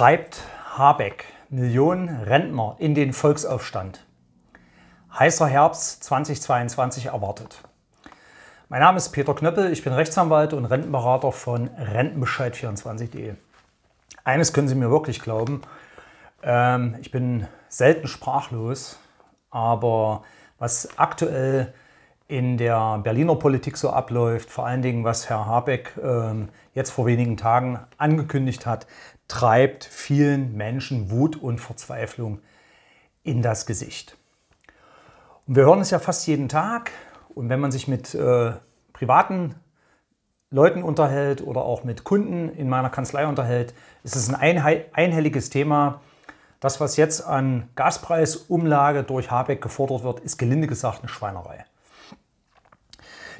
treibt Habeck Millionen Rentner in den Volksaufstand. Heißer Herbst 2022 erwartet. Mein Name ist Peter Knöppel, ich bin Rechtsanwalt und Rentenberater von Rentenbescheid24.de. Eines können Sie mir wirklich glauben, ähm, ich bin selten sprachlos, aber was aktuell in der Berliner Politik so abläuft, vor allen Dingen was Herr Habeck ähm, jetzt vor wenigen Tagen angekündigt hat, treibt vielen Menschen Wut und Verzweiflung in das Gesicht. Und wir hören es ja fast jeden Tag und wenn man sich mit äh, privaten Leuten unterhält oder auch mit Kunden in meiner Kanzlei unterhält, ist es ein einhelliges Thema. Das, was jetzt an Gaspreisumlage durch Habeck gefordert wird, ist gelinde gesagt eine Schweinerei.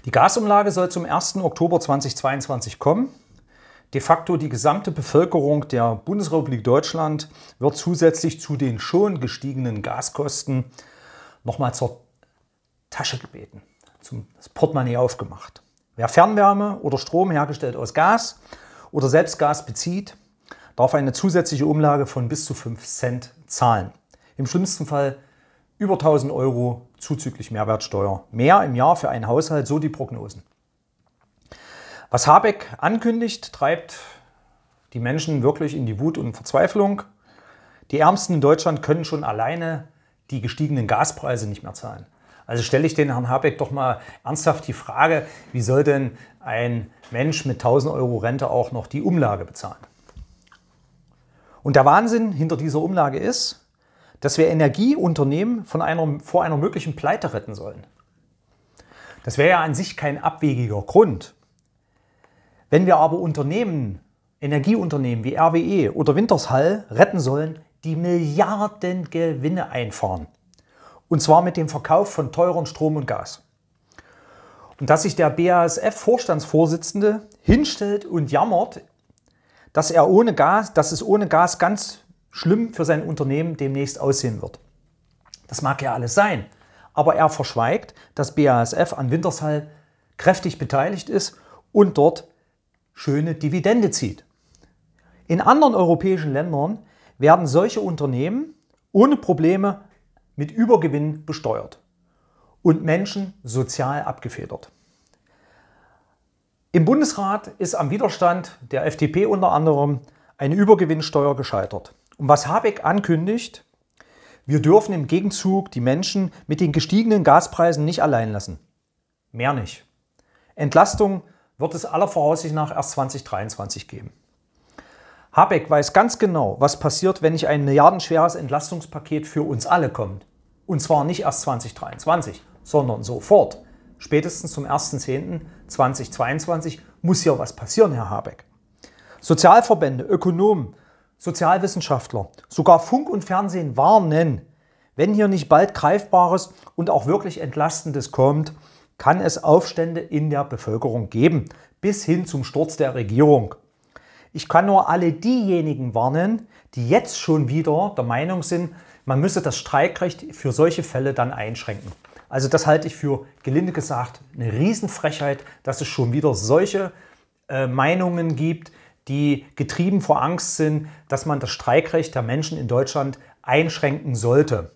Die Gasumlage soll zum 1. Oktober 2022 kommen. De facto die gesamte Bevölkerung der Bundesrepublik Deutschland wird zusätzlich zu den schon gestiegenen Gaskosten nochmal zur Tasche gebeten, zum Portemonnaie aufgemacht. Wer Fernwärme oder Strom hergestellt aus Gas oder selbst Gas bezieht, darf eine zusätzliche Umlage von bis zu 5 Cent zahlen. Im schlimmsten Fall über 1000 Euro zuzüglich Mehrwertsteuer mehr im Jahr für einen Haushalt, so die Prognosen. Was Habeck ankündigt, treibt die Menschen wirklich in die Wut und Verzweiflung. Die Ärmsten in Deutschland können schon alleine die gestiegenen Gaspreise nicht mehr zahlen. Also stelle ich den Herrn Habeck doch mal ernsthaft die Frage, wie soll denn ein Mensch mit 1000 Euro Rente auch noch die Umlage bezahlen? Und der Wahnsinn hinter dieser Umlage ist, dass wir Energieunternehmen von einer, vor einer möglichen Pleite retten sollen. Das wäre ja an sich kein abwegiger Grund. Wenn wir aber Unternehmen, Energieunternehmen wie RWE oder Wintershall retten sollen, die Milliarden Gewinne einfahren. Und zwar mit dem Verkauf von teuren Strom und Gas. Und dass sich der BASF-Vorstandsvorsitzende hinstellt und jammert, dass er ohne Gas, dass es ohne Gas ganz schlimm für sein Unternehmen demnächst aussehen wird. Das mag ja alles sein, aber er verschweigt, dass BASF an Wintershall kräftig beteiligt ist und dort schöne Dividende zieht. In anderen europäischen Ländern werden solche Unternehmen ohne Probleme mit Übergewinn besteuert und Menschen sozial abgefedert. Im Bundesrat ist am Widerstand der FDP unter anderem eine Übergewinnsteuer gescheitert. Und was Habeck ankündigt, wir dürfen im Gegenzug die Menschen mit den gestiegenen Gaspreisen nicht allein lassen. Mehr nicht. Entlastung wird es aller Voraussicht nach erst 2023 geben. Habeck weiß ganz genau, was passiert, wenn nicht ein milliardenschweres Entlastungspaket für uns alle kommt. Und zwar nicht erst 2023, sondern sofort. Spätestens zum 1.10.2022 muss hier was passieren, Herr Habeck. Sozialverbände, Ökonomen Sozialwissenschaftler, sogar Funk und Fernsehen warnen, wenn hier nicht bald Greifbares und auch wirklich Entlastendes kommt, kann es Aufstände in der Bevölkerung geben, bis hin zum Sturz der Regierung. Ich kann nur alle diejenigen warnen, die jetzt schon wieder der Meinung sind, man müsse das Streikrecht für solche Fälle dann einschränken. Also das halte ich für, gelinde gesagt, eine Riesenfrechheit, dass es schon wieder solche äh, Meinungen gibt, die getrieben vor Angst sind, dass man das Streikrecht der Menschen in Deutschland einschränken sollte.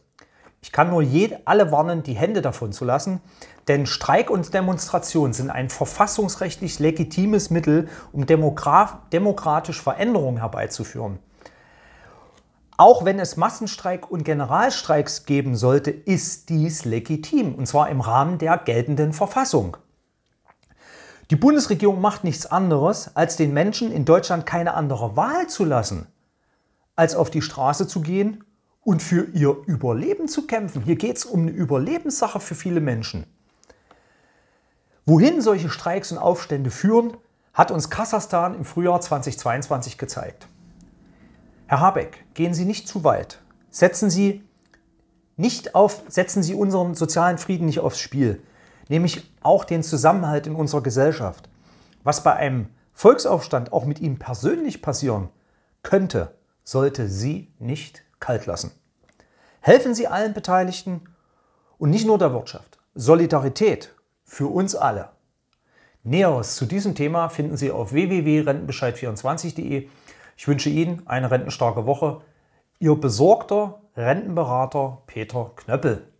Ich kann nur alle warnen, die Hände davon zu lassen, denn Streik und Demonstration sind ein verfassungsrechtlich legitimes Mittel, um demokratisch Veränderungen herbeizuführen. Auch wenn es Massenstreik und Generalstreiks geben sollte, ist dies legitim, und zwar im Rahmen der geltenden Verfassung. Die Bundesregierung macht nichts anderes, als den Menschen in Deutschland keine andere Wahl zu lassen, als auf die Straße zu gehen und für ihr Überleben zu kämpfen. Hier geht es um eine Überlebenssache für viele Menschen. Wohin solche Streiks und Aufstände führen, hat uns Kasachstan im Frühjahr 2022 gezeigt. Herr Habeck, gehen Sie nicht zu weit. Setzen Sie, nicht auf, setzen Sie unseren sozialen Frieden nicht aufs Spiel nämlich auch den Zusammenhalt in unserer Gesellschaft. Was bei einem Volksaufstand auch mit ihm persönlich passieren könnte, sollte sie nicht kalt lassen. Helfen Sie allen Beteiligten und nicht nur der Wirtschaft. Solidarität für uns alle. Näheres zu diesem Thema finden Sie auf www.rentenbescheid24.de. Ich wünsche Ihnen eine rentenstarke Woche. Ihr besorgter Rentenberater Peter Knöppel.